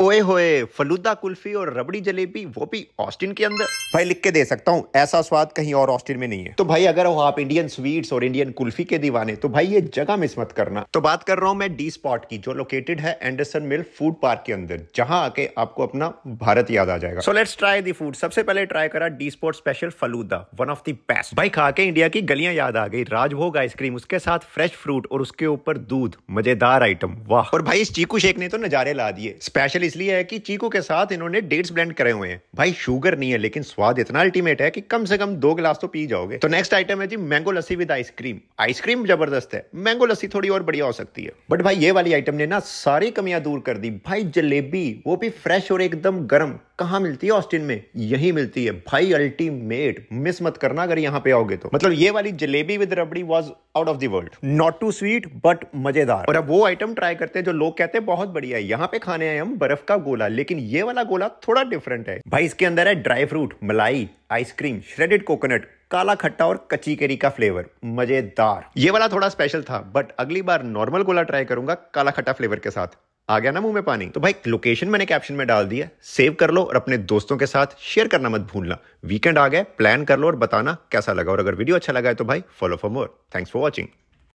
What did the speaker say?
ओए होए फलूदा कुल्फी और रबड़ी जलेबी वो भी ऑस्टिन के अंदर भाई लिख के दे सकता हूँ ऐसा स्वाद कहीं और ऑस्टिन में नहीं है तो भाई अगर हो आप इंडियन स्वीट्स और इंडियन कुल्फी के दीवाने तो भाई ये जगह मिस मत करना तो बात कर रहा हूँ मैं डी स्पॉट की जो लोकेटेड है एंडरसन मिल फूड पार्क के अंदर जहाँ आके आपको अपना भारत याद आ जाएगा so let's try the food सबसे पहले ट्राई करा the spot special falooda one of the best भाई खा के इंडिया की गलियां याद आ गई राजभोग आइसक्रीम उसके साथ फ्रेश फ्रूट और उसके ऊपर दूध मजेदार आइटम वाह और भाई इस चीकू शेख ने तो नजारे ला दिए स्पेशली इसलिए है कि चीकू के साथ इन्होंने डेट्स ब्लेंड करे हुए हैं भाई शुगर नहीं है लेकिन स्वाद इतना अल्टीमेट है कि कम से कम दो गिलास तो पी जाओगे तो नेक्स्ट आइटम है जी mango lassi with ice cream ice cream जबरदस्त है मैंगो लस्सी थोड़ी और बढ़िया हो सकती है बट भाई ये वाली आइटम ने ना सारी कमियां दूर कर दी भाई जलेबी वो भी फ्रेश और एकदम गर्म कहां मिलती है ऑस्टिन में यही मिलती है भाई अल्टीमेट मिस मत करना अगर यहां पे आओगे तो मतलब ये वाली jalebi with rabri was out of the world not too sweet but मजेदार और अब वो आइटम ट्राई करते हैं जो लोग कहते हैं बहुत बढ़िया है यहाँ पे खाने आए हम बर्फ का गोला लेकिन ये वाला गोला थोड़ा डिफरेंट है भाई इसके अंदर है ड्राई फ्रूट मलाई आइसक्रीम श्रेडेड कोकोनट काला खट्टा और कच्ची करी का फ्लेवर मजेदार ये वाला थोड़ा स्पेशल था बट अगली बार नॉर्मल गोला ट्राई करूंगा काला खट्टा फ्लेवर के साथ आ गया ना मुंह में पानी तो भाई लोकेशन मैंने कैप्शन में डाल दिया सेव कर लो और अपने दोस्तों के साथ शेयर करना मत भूलना वीकेंड आ गया प्लान कर लो और बताना कैसा लगा और अगर वीडियो अच्छा लगा है तो भाई follow for more thanks for watching